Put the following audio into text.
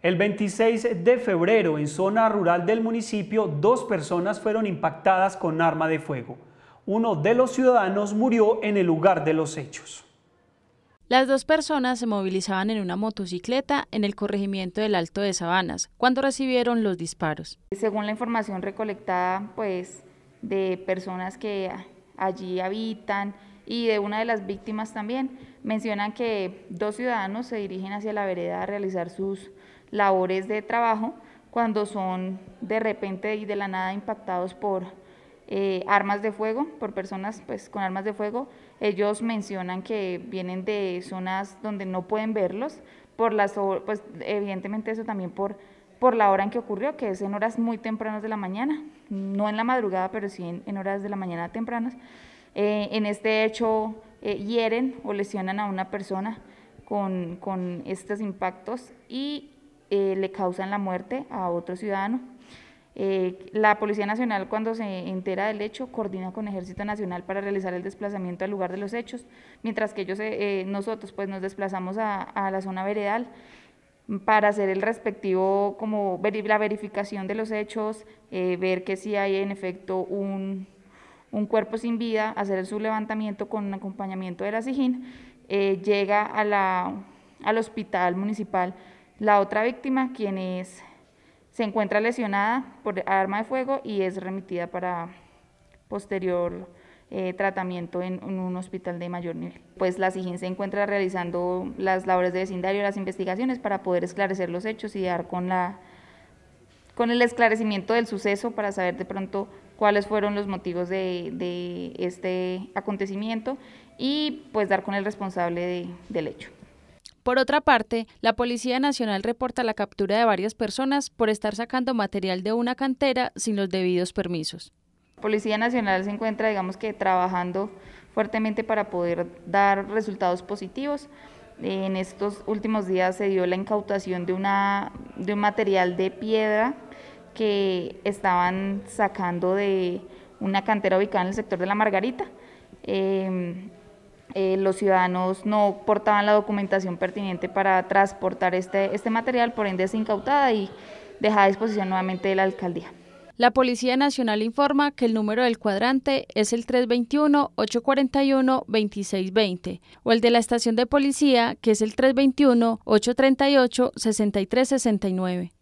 El 26 de febrero, en zona rural del municipio, dos personas fueron impactadas con arma de fuego. Uno de los ciudadanos murió en el lugar de los hechos. Las dos personas se movilizaban en una motocicleta en el corregimiento del Alto de Sabanas cuando recibieron los disparos. Según la información recolectada pues, de personas que allí habitan y de una de las víctimas también, mencionan que dos ciudadanos se dirigen hacia la vereda a realizar sus labores de trabajo cuando son de repente y de la nada impactados por eh, armas de fuego, por personas pues, con armas de fuego. Ellos mencionan que vienen de zonas donde no pueden verlos, por las, pues, evidentemente eso también por, por la hora en que ocurrió, que es en horas muy tempranas de la mañana, no en la madrugada, pero sí en, horas de la mañana tempranas. Eh, en este hecho eh, hieren o lesionan a una persona con, con estos impactos y eh, le causan la muerte a otro ciudadano. Eh, la Policía Nacional, cuando se entera del hecho, coordina con Ejército Nacional para realizar el desplazamiento al lugar de los hechos, mientras que ellos, eh, nosotros pues, nos desplazamos a, la zona veredal para hacer el respectivo, como ver, la verificación de los hechos, ver que si hay en efecto un, un, cuerpo sin vida, hacer su levantamiento con un acompañamiento de la SIGIN, llega a la, al hospital municipal la otra víctima, quien es, se encuentra lesionada por arma de fuego y es remitida para posterior eh, tratamiento en, un hospital de mayor nivel. Pues la SIGIN se encuentra realizando las labores de vecindario, las investigaciones para poder esclarecer los hechos y dar con, la, con el esclarecimiento del suceso para saber de pronto cuáles fueron los motivos de, este acontecimiento y pues dar con el responsable del hecho. Por otra parte, la Policía Nacional reporta la captura de varias personas por estar sacando material de una cantera sin los debidos permisos. Policía Nacional se encuentra, digamos que, trabajando fuertemente para poder dar resultados positivos. En estos últimos días se dio la incautación de, una, de un material de piedra que estaban sacando de una cantera ubicada en el sector de La Margarita. Em, eh, los ciudadanos no portaban la documentación pertinente para transportar este, este material, por ende es incautada y dejada a disposición nuevamente de la alcaldía. La Policía Nacional informa que el número del cuadrante es el 321-841-2620 o el de la estación de policía que es el 321-838-6369.